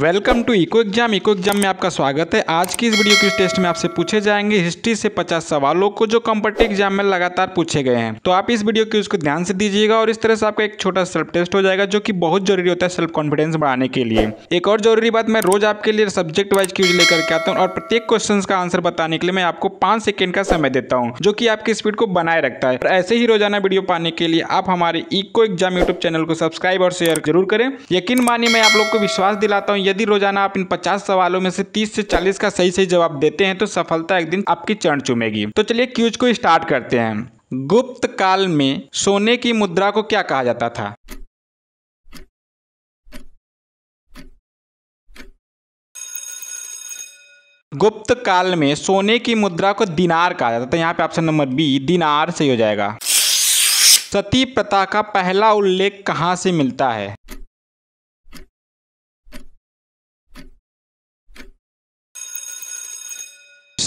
welcome to eco exam eco exam में आपका स्वागत है आज की इस वीडियो के टेस्ट में आपसे पूछे जाएंगे हिस्ट्री से 50 सवालों को जो कॉम्पिटेटिव एग्जाम में लगातार पूछे गए हैं तो आप इस वीडियो के उसको ध्यान से दीजिएगा और इस तरह से आपका एक छोटा सेल्फ टेस्ट हो जाएगा जो कि बहुत जरूरी होता है सेल्फ कॉन्फिडेंस बढ़ाने के लिए एक और जरूरी बात मैं रोज आपके लिए सब्जेक्ट वाइज क्यूज लेकर के आता हूँ और प्रत्येक क्वेश्चन का आंसर बताने के लिए मैं आपको पांच सेकेंड का समय देता हूँ जो की आपकी स्पीड को बनाए रखता है ऐसे ही रोजाना वीडियो पाने के लिए आप हमारे इको एग्जाम यूट्यूब चैनल को सब्सक्राइब और शेयर जरूर करें यकीन मानिए मैं आप लोग को विश्वास दिलाता हूँ यदि रोजाना आप इन पचास सवालों में से तीस से चालीस का सही सही जवाब देते हैं तो सफलता एक दिन आपकी चरण चुमेगी तो चलिए क्यूज को स्टार्ट करते हैं गुप्त काल में सोने की मुद्रा को क्या कहा जाता था गुप्त काल में सोने की मुद्रा को दिनार कहा जाता था यहाँ पे ऑप्शन नंबर बी दिनार सही हो जाएगा सती प्रथा का पहला उल्लेख कहाँ से मिलता है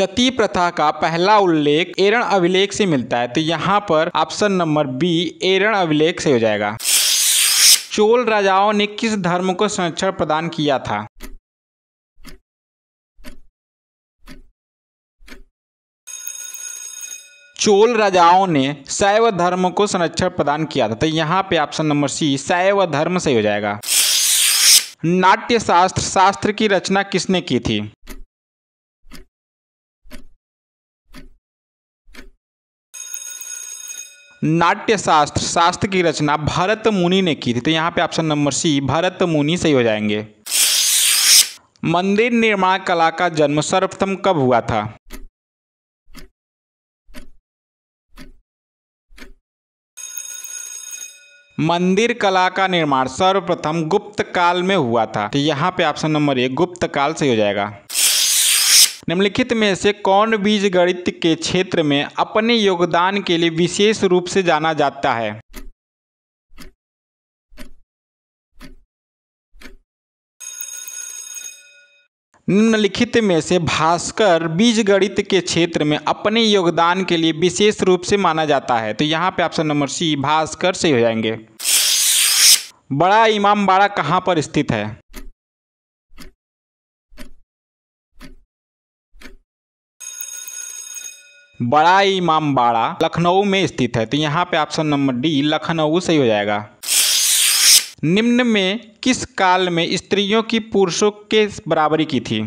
सती प्रथा का पहला उल्लेख एरण अभिलेख से मिलता है तो यहाँ पर ऑप्शन नंबर बी एरण अभिलेख से हो जाएगा चोल राजाओं ने किस धर्म को संरक्षण प्रदान किया था चोल राजाओं ने शैव धर्म को संरक्षण प्रदान किया था तो यहाँ पे ऑप्शन नंबर सी शैव धर्म से हो जाएगा नाट्य शास्त्र शास्त्र की रचना किसने की थी नाट्यशास्त्र शास्त्र की रचना भरत मुनि ने की थी तो यहाँ पे ऑप्शन नंबर सी भरत मुनि सही हो जाएंगे मंदिर निर्माण कला का जन्म सर्वप्रथम कब हुआ था मंदिर कला का निर्माण सर्वप्रथम गुप्त काल में हुआ था तो यहाँ पे ऑप्शन नंबर ए गुप्त काल सही हो जाएगा निम्नलिखित में से कौन बीज गणित के क्षेत्र में अपने योगदान के लिए विशेष रूप से जाना जाता है निम्नलिखित में से भास्कर बीजगणित के क्षेत्र में अपने योगदान के लिए विशेष रूप से माना जाता है तो यहाँ पे ऑप्शन नंबर सी भास्कर से हो जाएंगे बड़ा इमामबाड़ा कहाँ पर स्थित है बड़ा इमाम बाड़ा लखनऊ में स्थित है तो यहाँ पे ऑप्शन नंबर डी लखनऊ सही हो जाएगा निम्न में किस काल में स्त्रियों की पुरुषों के बराबरी की थी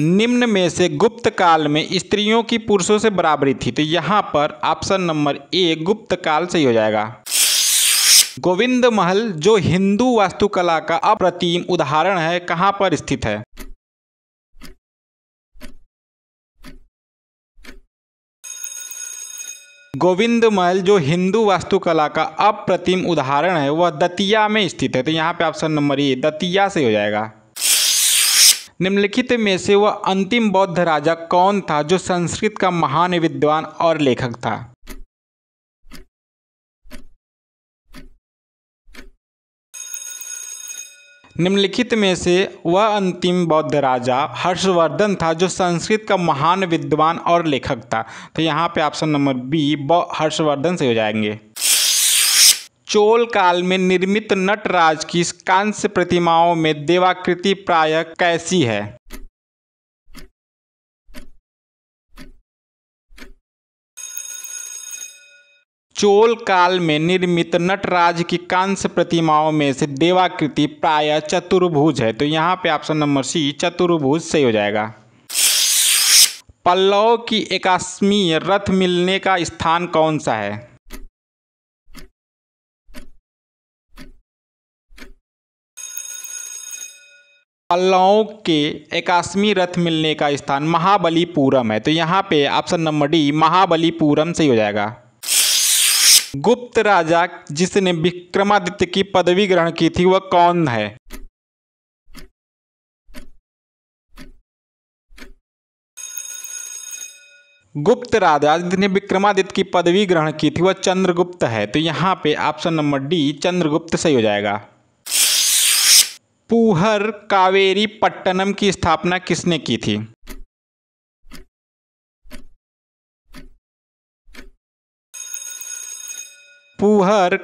निम्न में से गुप्त काल में स्त्रियों की पुरुषों से बराबरी थी तो यहाँ पर ऑप्शन नंबर ए गुप्त काल सही हो जाएगा गोविंद महल जो हिंदू वास्तुकला का अप्रतिम उदाहरण है कहाँ पर स्थित है गोविंद महल जो हिंदू वास्तुकला का अप्रतिम उदाहरण है वह दतिया में स्थित है तो यहाँ पे ऑप्शन नंबर ये दतिया से हो जाएगा निम्नलिखित में से वह अंतिम बौद्ध राजा कौन था जो संस्कृत का महान विद्वान और लेखक था निम्नलिखित में से वह अंतिम बौद्ध राजा हर्षवर्धन था जो संस्कृत का महान विद्वान और लेखक था तो यहाँ पे ऑप्शन नंबर बी हर्षवर्धन से हो जाएंगे चोल काल में निर्मित नटराज की कांस्य प्रतिमाओं में देवाकृति प्राय कैसी है चोल काल में निर्मित नटराज की कांस्य प्रतिमाओं में से देवाकृति प्राय चतुर्भुज है तो यहाँ पे ऑप्शन नंबर सी चतुर्भुज सही हो जाएगा पल्लव की एकाश्मीय रथ मिलने का स्थान कौन सा है पल्लव के एकाश्मी रथ मिलने का स्थान महाबलीपुरम है तो यहाँ पे ऑप्शन नंबर डी महाबलीपुरम सही हो जाएगा गुप्त राजा जिसने विक्रमादित्य की पदवी ग्रहण की थी वह कौन है गुप्त राजा जिसने विक्रमादित्य की पदवी ग्रहण की थी वह चंद्रगुप्त है तो यहां पे ऑप्शन नंबर डी चंद्रगुप्त सही हो जाएगा पूहर कावेरी पट्टनम की स्थापना किसने की थी पुहर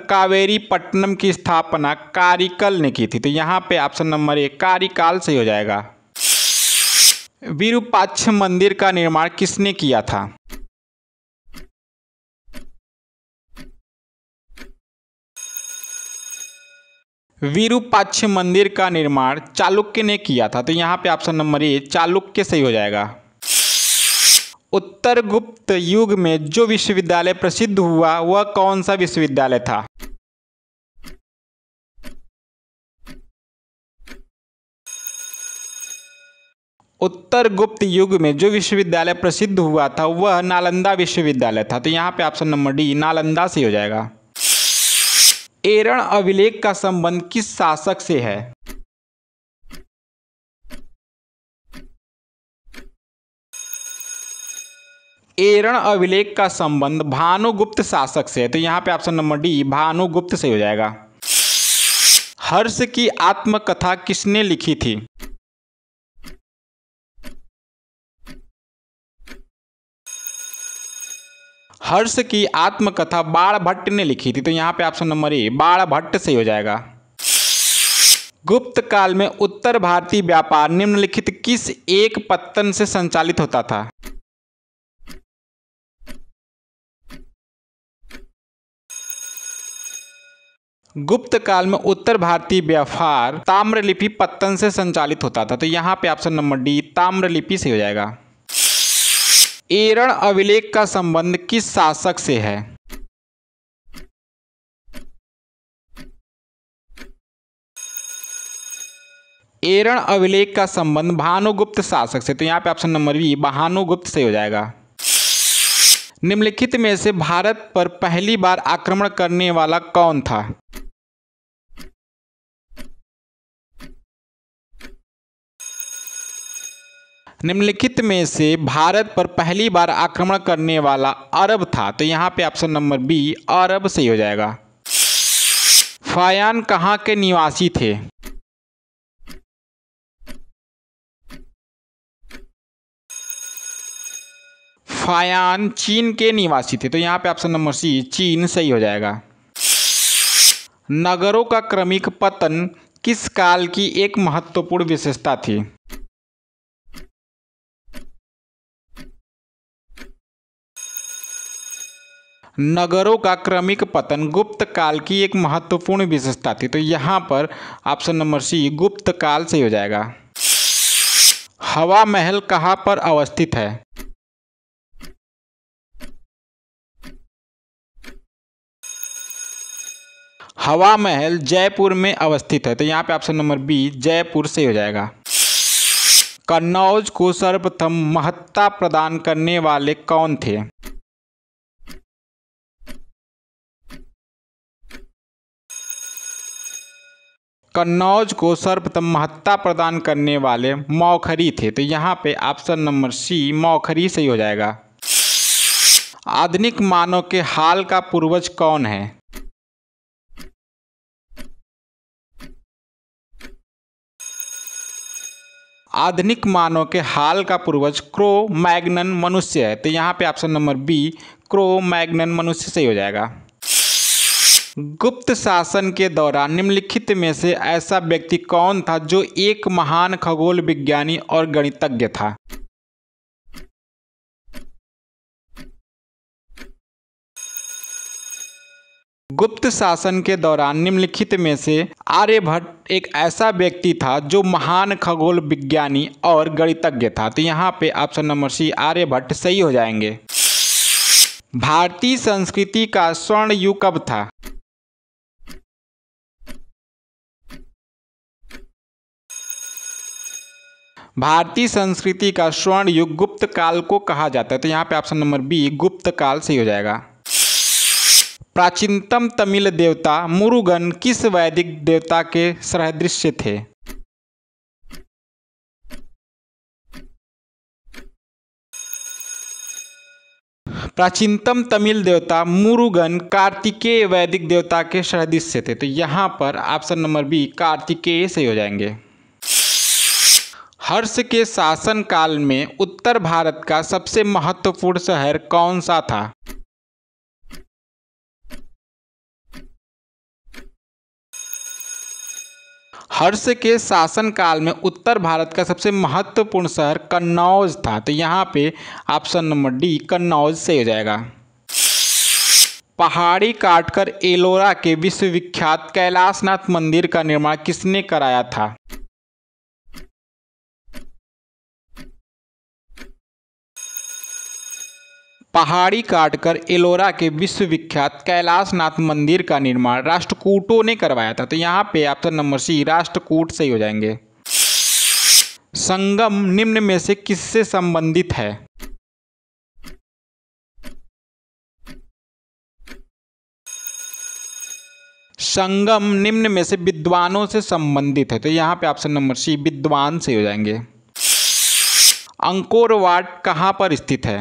पट्टनम की स्थापना कारिकल ने की थी तो यहाँ पे ऑप्शन नंबर एक कारिकाल से हो जाएगा विरूपाक्ष मंदिर का निर्माण किसने किया था विरूपाक्ष मंदिर का निर्माण चालुक्य ने किया था तो यहाँ पे ऑप्शन नंबर ए चालुक्य से ही हो जाएगा उत्तर गुप्त युग में जो विश्वविद्यालय प्रसिद्ध हुआ वह कौन सा विश्वविद्यालय था उत्तर गुप्त युग में जो विश्वविद्यालय प्रसिद्ध हुआ था वह नालंदा विश्वविद्यालय था तो यहां पे ऑप्शन नंबर डी नालंदा से हो जाएगा एरण अभिलेख का संबंध किस शासक से है एरण अभिलेख का संबंध भानुगुप्त शासक से है तो यहाँ पे ऑप्शन नंबर डी भानुगुप्त से हो जाएगा हर्ष की आत्मकथा किसने लिखी थी हर्ष की आत्मकथा बाढ़ भट्ट ने लिखी थी तो यहाँ पे ऑप्शन नंबर ए बाढ़ भट्ट से हो जाएगा गुप्त काल में उत्तर भारतीय व्यापार निम्नलिखित किस एक पत्तन से संचालित होता था गुप्त काल में उत्तर भारतीय व्यापार ताम्रलिपि पत्तन से संचालित होता था तो यहाँ पे ऑप्शन नंबर डी ताम्रलिपि से हो जाएगा एरण अभिलेख का संबंध किस शासक से है एरण अभिलेख का संबंध भानुगुप्त शासक से तो यहाँ पे ऑप्शन नंबर बी भानुगुप्त से हो जाएगा निम्नलिखित में से भारत पर पहली बार आक्रमण करने वाला कौन था निम्नलिखित में से भारत पर पहली बार आक्रमण करने वाला अरब था तो यहाँ पे ऑप्शन नंबर बी अरब सही हो जाएगा फायान कहाँ के निवासी थे फायान चीन के निवासी थे तो यहाँ पे ऑप्शन नंबर सी चीन सही हो जाएगा नगरों का क्रमिक पतन किस काल की एक महत्वपूर्ण विशेषता थी नगरों का क्रमिक पतन गुप्त काल की एक महत्वपूर्ण विशेषता थी तो यहाँ पर ऑप्शन नंबर सी गुप्त काल से हो जाएगा हवा महल कहाँ पर अवस्थित है हवा महल जयपुर में अवस्थित है तो यहाँ पे ऑप्शन नंबर बी जयपुर से हो जाएगा कन्नौज को सर्वप्रथम महत्ता प्रदान करने वाले कौन थे कन्नौज को सर्वप्रथम महत्ता प्रदान करने वाले मौखरी थे तो यहाँ पे ऑप्शन नंबर सी मौखरी सही हो जाएगा आधुनिक मानव के हाल का पूर्वज कौन है आधुनिक मानव के हाल का पूर्वज क्रो मैग्नन मनुष्य है तो यहाँ पे option number B Cro Magnon मनुष्य सही हो जाएगा गुप्त शासन के दौरान निम्नलिखित में से ऐसा व्यक्ति कौन था जो एक महान खगोल विज्ञानी और गणितज्ञ था गुप्त शासन के दौरान निम्नलिखित में से आर्यभट्ट एक ऐसा व्यक्ति था जो महान खगोल विज्ञानी और गणितज्ञ था तो यहाँ पे ऑप्शन नंबर सी आर्यभट्ट सही हो जाएंगे भारतीय संस्कृति का स्वर्ण युग कब था भारतीय संस्कृति का स्वर्ण युग गुप्त काल को कहा जाता है तो यहाँ पे ऑप्शन नंबर बी गुप्त काल सही हो जाएगा प्राचीनतम तमिल देवता मुरुगन किस वैदिक देवता के सहदृश्य थे प्राचीनतम तमिल देवता मुरुगन कार्तिकेय वैदिक देवता के सहदृश्य थे तो यहां पर ऑप्शन नंबर बी कार्तिकेय सही हो जाएंगे हर्ष के शासनकाल में उत्तर भारत का सबसे महत्वपूर्ण शहर कौन सा था हर्ष के शासनकाल में उत्तर भारत का सबसे महत्वपूर्ण शहर कन्नौज था तो यहाँ पे ऑप्शन नंबर डी कन्नौज से हो जाएगा पहाड़ी काटकर एलोरा के विश्वविख्यात कैलाशनाथ मंदिर का निर्माण किसने कराया था पहाड़ी काटकर एलोरा के विश्वविख्यात कैलाशनाथ मंदिर का निर्माण राष्ट्रकूटों ने करवाया था तो यहाँ पे ऑप्शन नंबर सी राष्ट्रकूट सही हो जाएंगे संगम निम्न में से किससे संबंधित है संगम निम्न में से विद्वानों से संबंधित है तो यहां पे ऑप्शन नंबर सी विद्वान से हो जाएंगे अंकोर वार्ड कहां पर स्थित है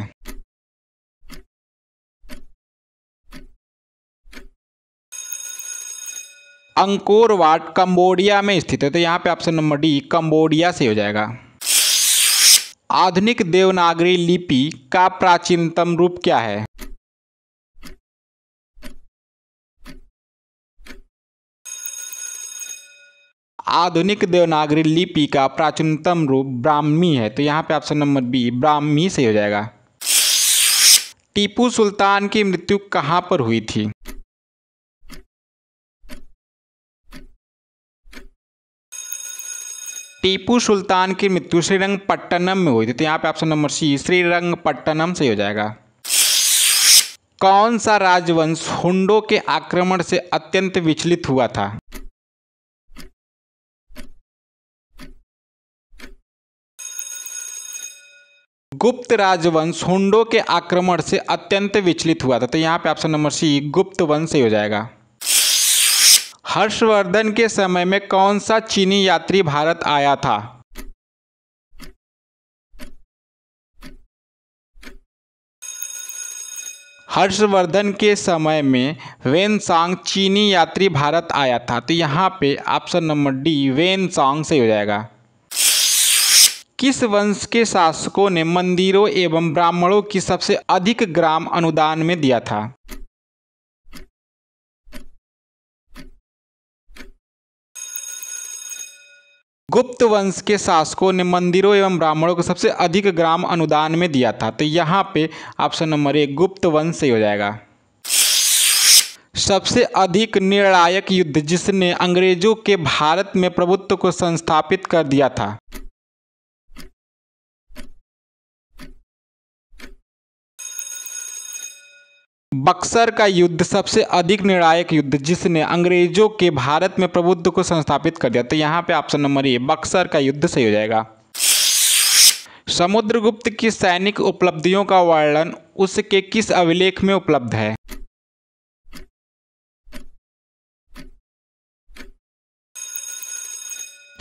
अंकोर वाट कम्बोडिया में स्थित है तो यहाँ पे ऑप्शन नंबर डी कम्बोडिया से हो जाएगा आधुनिक देवनागरी लिपि का प्राचीनतम रूप क्या है आधुनिक देवनागरी लिपि का प्राचीनतम रूप ब्राह्मी है तो यहाँ पे ऑप्शन नंबर बी ब्राह्मी से हो जाएगा टीपू सुल्तान की मृत्यु कहाँ पर हुई थी टीपू सुल्तान की मृत्यु श्रीरंगपट्टनम में हुई थी तो यहाँ पे ऑप्शन नंबर सी श्रीरंगपट्टनम से हो जाएगा कौन सा राजवंश हुंडो के आक्रमण से अत्यंत विचलित हुआ था गुप्त राजवंश हुंडो के आक्रमण से अत्यंत विचलित हुआ था तो यहाँ पे ऑप्शन नंबर सी गुप्त वंश से हो जाएगा हर्षवर्धन के समय में कौन सा चीनी यात्री भारत आया था हर्षवर्धन के समय में वेन सांग चीनी यात्री भारत आया था तो यहाँ पे option number D Hiuen Tsang से हो जाएगा किस वंश के शासकों ने मंदिरों एवं ब्राह्मणों की सबसे अधिक ग्राम अनुदान में दिया था गुप्त वंश के शासकों ने मंदिरों एवं ब्राह्मणों को सबसे अधिक ग्राम अनुदान में दिया था तो यहाँ पे ऑप्शन नंबर एक गुप्त वंश से हो जाएगा सबसे अधिक निर्णायक युद्ध जिसने अंग्रेजों के भारत में प्रभुत्व को संस्थापित कर दिया था बक्सर का युद्ध सबसे अधिक निर्णायक युद्ध जिसने अंग्रेजों के भारत में प्रबुद्ध को संस्थापित कर दिया तो यहाँ पे ऑप्शन नंबर ए बक्सर का युद्ध सही हो जाएगा समुद्रगुप्त की सैनिक उपलब्धियों का वर्णन उसके किस अभिलेख में उपलब्ध है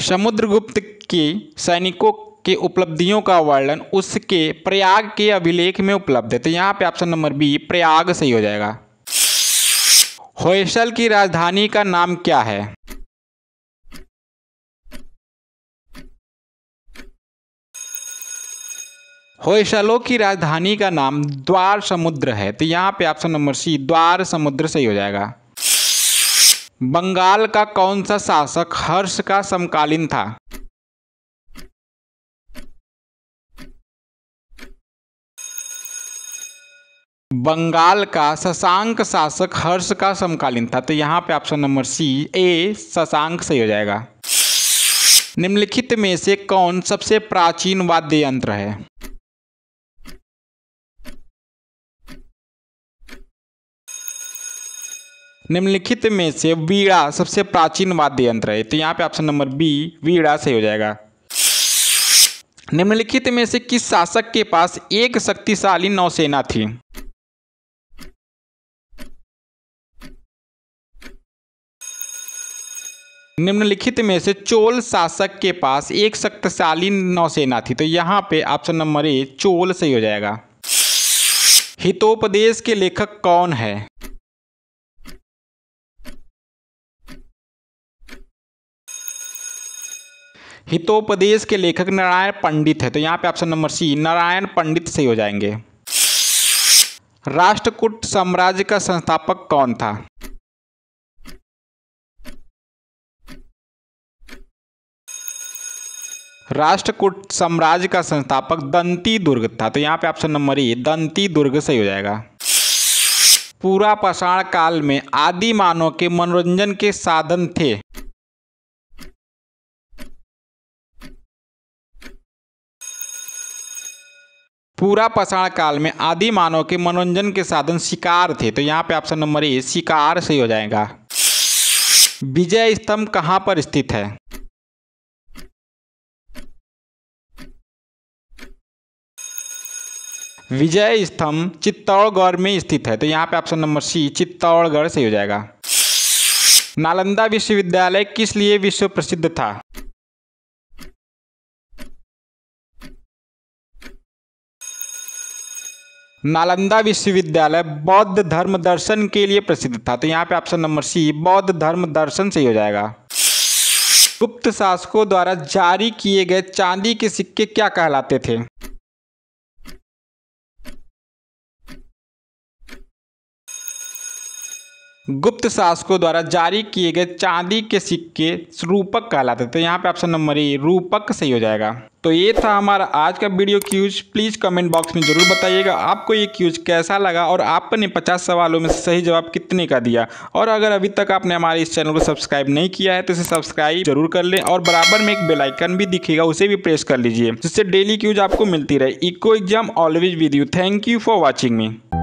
समुद्रगुप्त की सैनिकों के उपलब्धियों का वर्णन उसके प्रयाग के अभिलेख में उपलब्ध है तो यहाँ पे ऑप्शन नंबर बी प्रयाग सही हो जाएगा होयसल की राजधानी का नाम क्या है होयसलों की राजधानी का नाम द्वार समुद्र है तो यहाँ पे ऑप्शन नंबर सी द्वार समुद्र सही हो जाएगा बंगाल का कौन सा शासक हर्ष का समकालीन था बंगाल का शशांक शासक हर्ष का समकालीन था तो यहाँ पे option number C A Shashank सही हो जाएगा निम्नलिखित में से कौन सबसे प्राचीन वाद्य यंत्र है निम्नलिखित में से वीड़ा सबसे प्राचीन वाद्य यंत्र है तो यहाँ पे ऑप्शन नंबर बी वीड़ा सही हो जाएगा निम्नलिखित में से किस शासक के पास एक शक्तिशाली नौसेना थी निम्नलिखित में से चोल शासक के पास एक शक्तिशाली नौसेना थी तो यहाँ पे ऑप्शन नंबर ए चोल सही हो जाएगा हितोपदेश के लेखक कौन है हितोपदेश के लेखक नारायण पंडित है तो यहाँ पे option number C Narayan Pandit सही हो जाएंगे राष्ट्रकूट साम्राज्य का संस्थापक कौन था राष्ट्रकूट साम्राज्य का संस्थापक दंती दुर्ग था तो यहाँ पे ऑप्शन नंबर ए दंती दुर्ग सही हो जाएगा पूरा पाषाण काल में आदि मानव के मनोरंजन के साधन थे पूरा पाषाण काल में आदि मानव के मनोरंजन के साधन शिकार थे तो यहाँ पे ऑप्शन नंबर ए शिकार सही हो जाएगा विजय स्तंभ कहाँ पर स्थित है विजय स्तंभ चित्तौड़गढ़ में स्थित है तो यहाँ पे ऑप्शन नंबर सी चित्तौड़गढ़ सही हो जाएगा नालंदा विश्वविद्यालय किस लिए विश्व प्रसिद्ध था नालंदा विश्वविद्यालय बौद्ध धर्म दर्शन के लिए प्रसिद्ध था तो यहाँ पे ऑप्शन नंबर सी बौद्ध धर्म दर्शन सही हो जाएगा गुप्त शासकों द्वारा जारी किए गए चांदी के सिक्के क्या कहलाते थे गुप्त शासकों द्वारा जारी किए गए चांदी के सिक्के रूपक कहलाते थे तो यहाँ पे ऑप्शन नंबर ए रूपक सही हो जाएगा तो ये था हमारा आज का video quiz please comment box में ज़रूर बताइएगा आपको ये क्यूज कैसा लगा और आपने 50 सवालों में सही जवाब कितने का दिया और अगर अभी तक आपने हमारे इस चैनल को सब्सक्राइब नहीं किया है तो इसे सब्सक्राइब जरूर कर लें और बराबर में एक बेलाइकन भी दिखेगा उसे भी प्रेस कर लीजिए जिससे डेली क्यूज आपको मिलती रहे eco exam always with you thank you for watching me